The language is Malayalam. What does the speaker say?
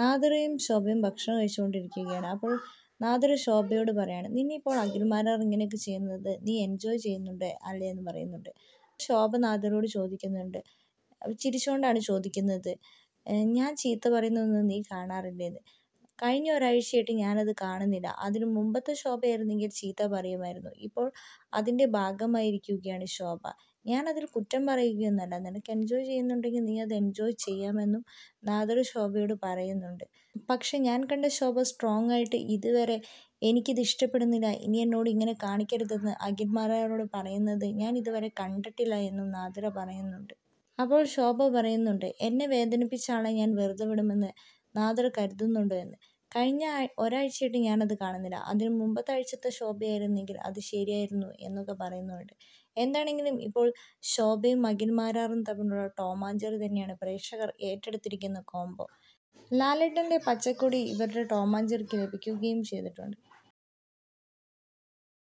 നാദറയും ശോഭയും ഭക്ഷണം കഴിച്ചുകൊണ്ടിരിക്കുകയാണ് അപ്പോൾ നാദറ ശോഭയോട് പറയാണ് നിന്നെ ഇപ്പോൾ അഖിൽമാരാർ ഇങ്ങനെയൊക്കെ ചെയ്യുന്നത് നീ എൻജോയ് ചെയ്യുന്നുണ്ട് അല്ലേ എന്ന് പറയുന്നുണ്ട് ശോഭ നാദറോട് ചോദിക്കുന്നുണ്ട് ചിരിച്ചുകൊണ്ടാണ് ചോദിക്കുന്നത് ഞാൻ ചീത്ത പറയുന്നതൊന്നും നീ കാണാറില്ലേന്ന് കഴിഞ്ഞ ഒരാഴ്ചയായിട്ട് ഞാനത് കാണുന്നില്ല അതിനു മുമ്പത്തെ ശോഭയായിരുന്നെങ്കിൽ ചീത്ത പറയുമായിരുന്നു ഇപ്പോൾ അതിൻ്റെ ഭാഗമായിരിക്കുകയാണ് ശോഭ ഞാനതിൽ കുറ്റം പറയുകയൊന്നുമല്ല നിനക്ക് എൻജോയ് ചെയ്യുന്നുണ്ടെങ്കിൽ നീ അത് എൻജോയ് ചെയ്യാമെന്നും നാദർ ശോഭയോട് പറയുന്നുണ്ട് പക്ഷെ ഞാൻ കണ്ട ശോഭ സ്ട്രോങ് ആയിട്ട് ഇതുവരെ എനിക്കിത് ഇഷ്ടപ്പെടുന്നില്ല ഇനി എന്നോട് ഇങ്ങനെ കാണിക്കരുതെന്ന് അഖിൽമാരായോട് പറയുന്നത് ഞാൻ ഇതുവരെ കണ്ടിട്ടില്ല എന്നും നാദിര പറയുന്നുണ്ട് അപ്പോൾ ശോഭ പറയുന്നുണ്ട് എന്നെ വേദനിപ്പിച്ചാളെ ഞാൻ വെറുതെ വിടുമെന്ന് നാദിർ കരുതുന്നുണ്ടോ എന്ന് കഴിഞ്ഞ ഒരാഴ്ചയായിട്ട് ഞാനത് കാണുന്നില്ല അതിന് മുമ്പത്തെ ആഴ്ചത്തെ ശോഭയായിരുന്നെങ്കിൽ അത് ശരിയായിരുന്നു എന്നൊക്കെ പറയുന്നുണ്ട് എന്താണെങ്കിലും ഇപ്പോൾ ശോഭയും അഖിൽ മാരാറും തമ്മിലുള്ള ടോമാഞ്ചേറി തന്നെയാണ് പ്രേക്ഷകർ ഏറ്റെടുത്തിരിക്കുന്ന കോംബോ ലാലേട്ടൻ്റെ പച്ചക്കൊടി ഇവരുടെ ടോമാഞ്ചേറിക്ക് ലഭിക്കുകയും ചെയ്തിട്ടുണ്ട്